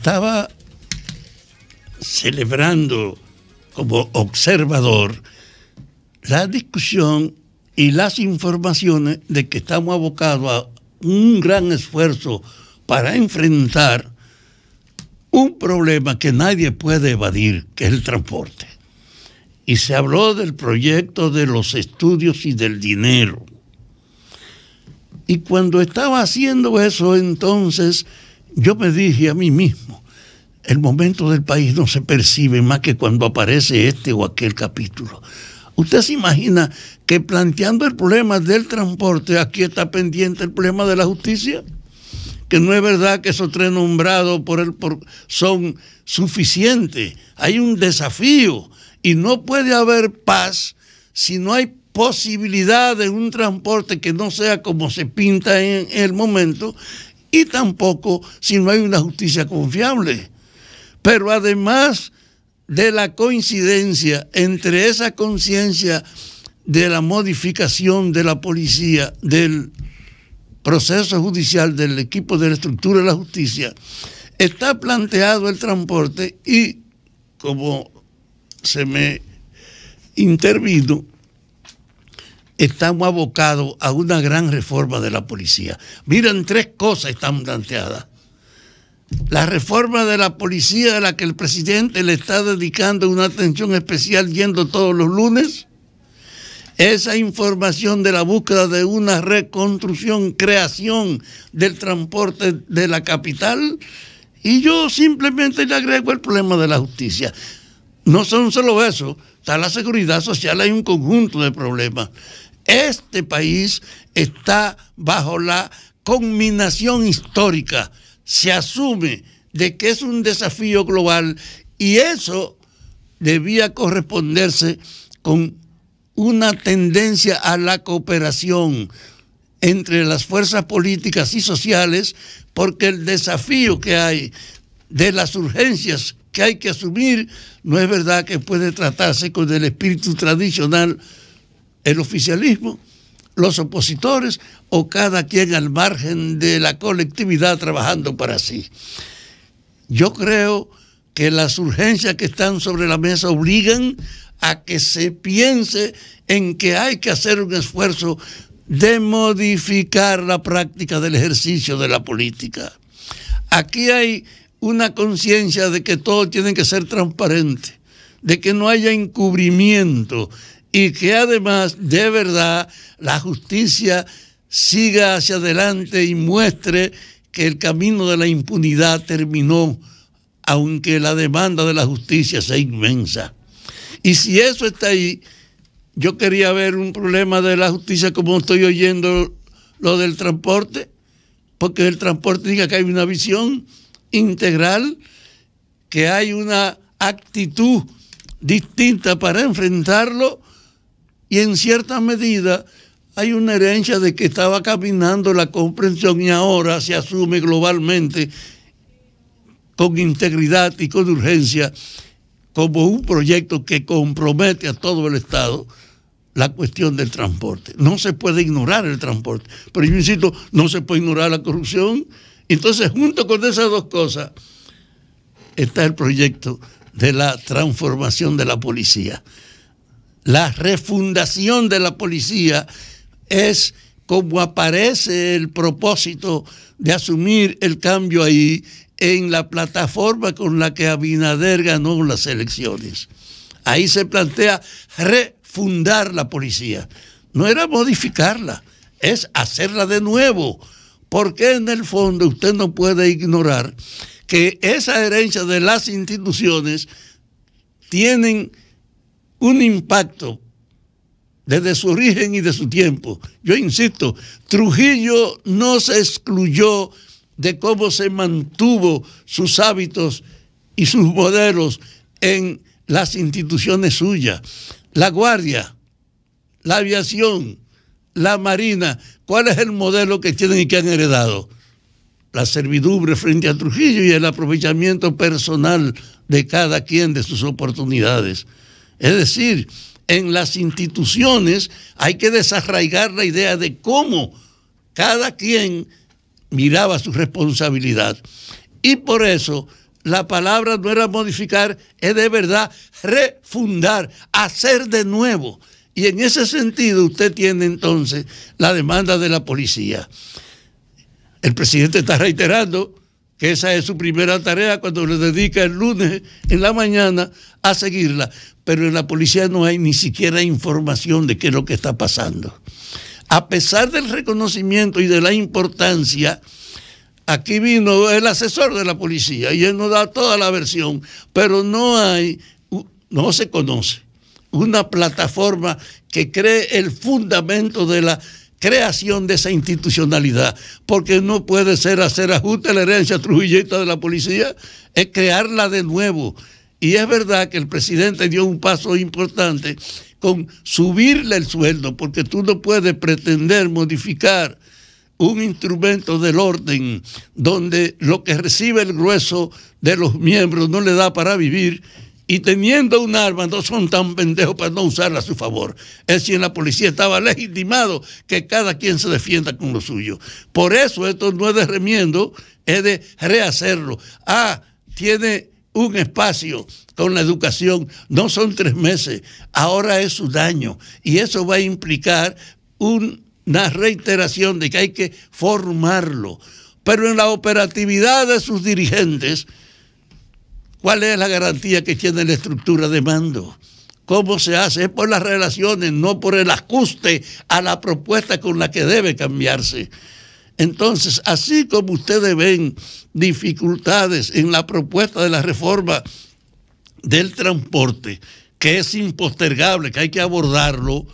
estaba celebrando como observador la discusión y las informaciones de que estamos abocados a un gran esfuerzo para enfrentar un problema que nadie puede evadir, que es el transporte. Y se habló del proyecto de los estudios y del dinero. Y cuando estaba haciendo eso, entonces yo me dije a mí mismo, el momento del país no se percibe más que cuando aparece este o aquel capítulo. Usted se imagina que planteando el problema del transporte, aquí está pendiente el problema de la justicia, que no es verdad que esos tres nombrados por él son suficientes. Hay un desafío y no puede haber paz si no hay posibilidad de un transporte que no sea como se pinta en el momento y tampoco si no hay una justicia confiable. Pero además de la coincidencia entre esa conciencia de la modificación de la policía, del proceso judicial, del equipo de la estructura de la justicia, está planteado el transporte y, como se me intervino, estamos abocados a una gran reforma de la policía. Miren, tres cosas están planteadas. La reforma de la policía a la que el presidente le está dedicando una atención especial yendo todos los lunes. Esa información de la búsqueda de una reconstrucción, creación del transporte de la capital. Y yo simplemente le agrego el problema de la justicia. No son solo eso, está la seguridad social, hay un conjunto de problemas. Este país está bajo la combinación histórica se asume de que es un desafío global y eso debía corresponderse con una tendencia a la cooperación entre las fuerzas políticas y sociales, porque el desafío que hay de las urgencias que hay que asumir no es verdad que puede tratarse con el espíritu tradicional, el oficialismo los opositores o cada quien al margen de la colectividad trabajando para sí. Yo creo que las urgencias que están sobre la mesa obligan a que se piense en que hay que hacer un esfuerzo de modificar la práctica del ejercicio de la política. Aquí hay una conciencia de que todo tiene que ser transparente, de que no haya encubrimiento y que además de verdad la justicia siga hacia adelante y muestre que el camino de la impunidad terminó, aunque la demanda de la justicia sea inmensa. Y si eso está ahí, yo quería ver un problema de la justicia como estoy oyendo lo del transporte, porque el transporte diga que hay una visión integral, que hay una actitud distinta para enfrentarlo y en cierta medida hay una herencia de que estaba caminando la comprensión y ahora se asume globalmente con integridad y con urgencia como un proyecto que compromete a todo el Estado la cuestión del transporte. No se puede ignorar el transporte, pero yo insisto, no se puede ignorar la corrupción. Entonces, junto con esas dos cosas, está el proyecto de la transformación de la policía la refundación de la policía es como aparece el propósito de asumir el cambio ahí en la plataforma con la que Abinader ganó las elecciones. Ahí se plantea refundar la policía. No era modificarla, es hacerla de nuevo. Porque en el fondo usted no puede ignorar que esa herencia de las instituciones tienen un impacto desde su origen y de su tiempo. Yo insisto, Trujillo no se excluyó de cómo se mantuvo sus hábitos y sus modelos en las instituciones suyas. La Guardia, la aviación, la Marina, ¿cuál es el modelo que tienen y que han heredado? La servidumbre frente a Trujillo y el aprovechamiento personal de cada quien de sus oportunidades. Es decir, en las instituciones hay que desarraigar la idea de cómo cada quien miraba su responsabilidad. Y por eso la palabra no era modificar, es de verdad refundar, hacer de nuevo. Y en ese sentido usted tiene entonces la demanda de la policía. El presidente está reiterando que esa es su primera tarea cuando le dedica el lunes en la mañana a seguirla. Pero en la policía no hay ni siquiera información de qué es lo que está pasando. A pesar del reconocimiento y de la importancia, aquí vino el asesor de la policía y él nos da toda la versión, pero no hay, no se conoce una plataforma que cree el fundamento de la creación de esa institucionalidad, porque no puede ser hacer ajuste a la herencia trujilleta de la policía, es crearla de nuevo. Y es verdad que el presidente dio un paso importante con subirle el sueldo, porque tú no puedes pretender modificar un instrumento del orden donde lo que recibe el grueso de los miembros no le da para vivir y teniendo un arma no son tan pendejos para no usarla a su favor. Es si en la policía estaba legitimado que cada quien se defienda con lo suyo. Por eso esto no es de remiendo, es de rehacerlo. Ah, tiene un espacio con la educación, no son tres meses, ahora es su daño y eso va a implicar una reiteración de que hay que formarlo. Pero en la operatividad de sus dirigentes, ¿Cuál es la garantía que tiene la estructura de mando? ¿Cómo se hace? Es por las relaciones, no por el ajuste a la propuesta con la que debe cambiarse. Entonces, así como ustedes ven dificultades en la propuesta de la reforma del transporte, que es impostergable, que hay que abordarlo,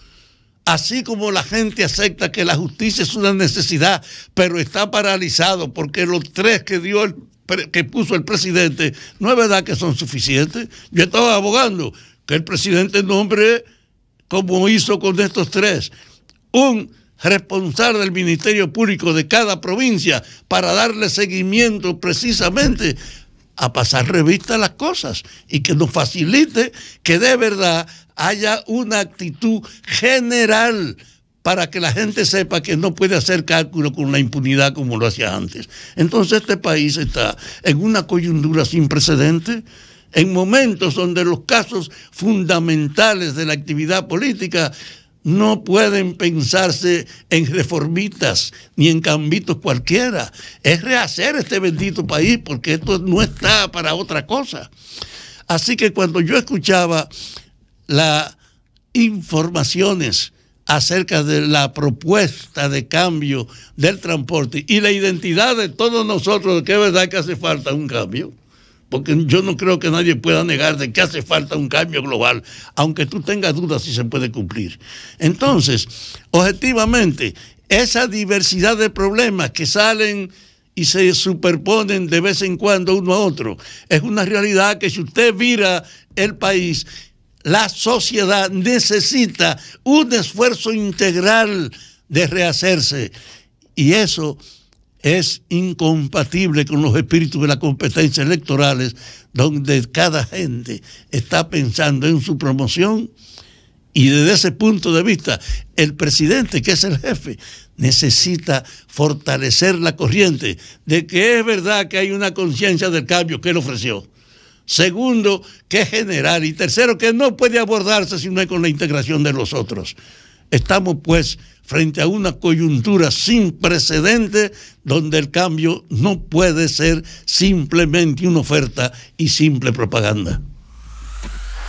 Así como la gente acepta que la justicia es una necesidad, pero está paralizado porque los tres que dio que puso el presidente no es verdad que son suficientes. Yo estaba abogando que el presidente nombre, como hizo con estos tres, un responsable del Ministerio Público de cada provincia para darle seguimiento precisamente a pasar revista a las cosas y que nos facilite que de verdad haya una actitud general para que la gente sepa que no puede hacer cálculo con la impunidad como lo hacía antes. Entonces este país está en una coyuntura sin precedentes, en momentos donde los casos fundamentales de la actividad política no pueden pensarse en reformitas ni en cambios cualquiera. Es rehacer este bendito país porque esto no está para otra cosa. Así que cuando yo escuchaba las informaciones acerca de la propuesta de cambio del transporte y la identidad de todos nosotros, que es verdad que hace falta un cambio, porque yo no creo que nadie pueda negar de que hace falta un cambio global, aunque tú tengas dudas si se puede cumplir. Entonces, objetivamente, esa diversidad de problemas que salen y se superponen de vez en cuando uno a otro, es una realidad que si usted vira el país, la sociedad necesita un esfuerzo integral de rehacerse. Y eso es incompatible con los espíritus de las competencias electorales, donde cada gente está pensando en su promoción. Y desde ese punto de vista, el presidente, que es el jefe, necesita fortalecer la corriente de que es verdad que hay una conciencia del cambio que él ofreció Segundo, que es general. Y tercero, que no puede abordarse si no es con la integración de los otros. Estamos pues frente a una coyuntura sin precedente donde el cambio no puede ser simplemente una oferta y simple propaganda.